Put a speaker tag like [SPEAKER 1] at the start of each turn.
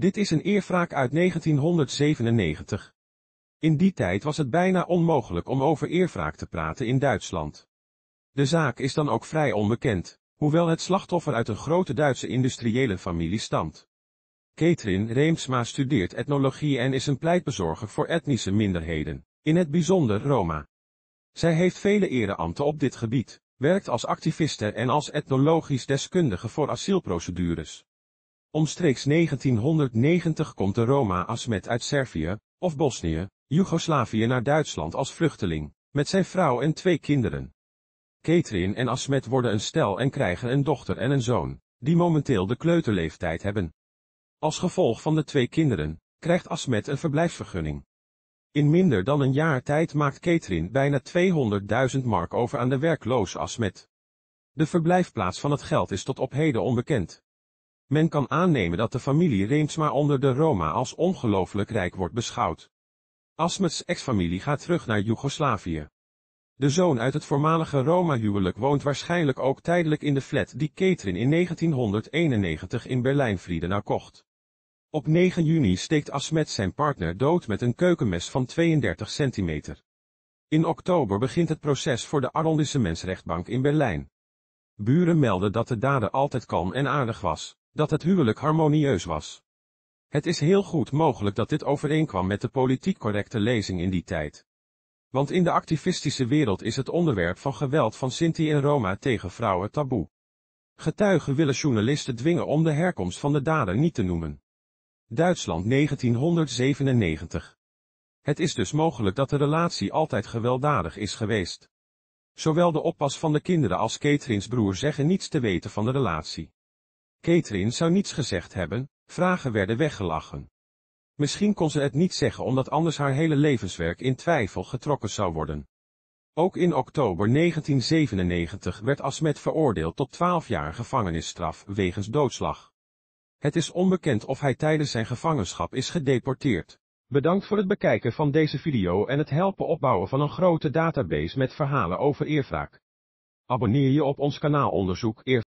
[SPEAKER 1] Dit is een eervraak uit 1997. In die tijd was het bijna onmogelijk om over eervraak te praten in Duitsland. De zaak is dan ook vrij onbekend, hoewel het slachtoffer uit een grote Duitse industriële familie stamt. Ketrin Reemsma studeert etnologie en is een pleitbezorger voor etnische minderheden, in het bijzonder Roma. Zij heeft vele ereambten op dit gebied, werkt als activiste en als etnologisch deskundige voor asielprocedures. Omstreeks 1990 komt de Roma-Asmet uit Servië, of Bosnië, Joegoslavië naar Duitsland als vluchteling, met zijn vrouw en twee kinderen. Ketrin en Asmet worden een stel en krijgen een dochter en een zoon, die momenteel de kleuterleeftijd hebben. Als gevolg van de twee kinderen, krijgt Asmet een verblijfsvergunning. In minder dan een jaar tijd maakt Ketrin bijna 200.000 mark over aan de werkloze Asmet. De verblijfplaats van het geld is tot op heden onbekend. Men kan aannemen dat de familie Reemsma onder de Roma als ongelooflijk rijk wordt beschouwd. Asmets ex-familie gaat terug naar Joegoslavië. De zoon uit het voormalige Roma-huwelijk woont waarschijnlijk ook tijdelijk in de flat die Catherine in 1991 in Berlijn-Friedenau kocht. Op 9 juni steekt Asmet zijn partner dood met een keukenmes van 32 centimeter. In oktober begint het proces voor de Arrondissementsrechtbank in Berlijn. Buren melden dat de dader altijd kalm en aardig was dat het huwelijk harmonieus was. Het is heel goed mogelijk dat dit overeenkwam met de politiek correcte lezing in die tijd. Want in de activistische wereld is het onderwerp van geweld van Sinti en Roma tegen vrouwen taboe. Getuigen willen journalisten dwingen om de herkomst van de dader niet te noemen. Duitsland 1997. Het is dus mogelijk dat de relatie altijd gewelddadig is geweest. Zowel de oppas van de kinderen als Catherine's broer zeggen niets te weten van de relatie. Catherine zou niets gezegd hebben, vragen werden weggelachen. Misschien kon ze het niet zeggen omdat anders haar hele levenswerk in twijfel getrokken zou worden. Ook in oktober 1997 werd Asmet veroordeeld tot 12 jaar gevangenisstraf wegens doodslag. Het is onbekend of hij tijdens zijn gevangenschap is gedeporteerd. Bedankt voor het bekijken van deze video en het helpen opbouwen van een grote database met verhalen over eerwraak. Abonneer je op ons kanaal Onderzoek Eer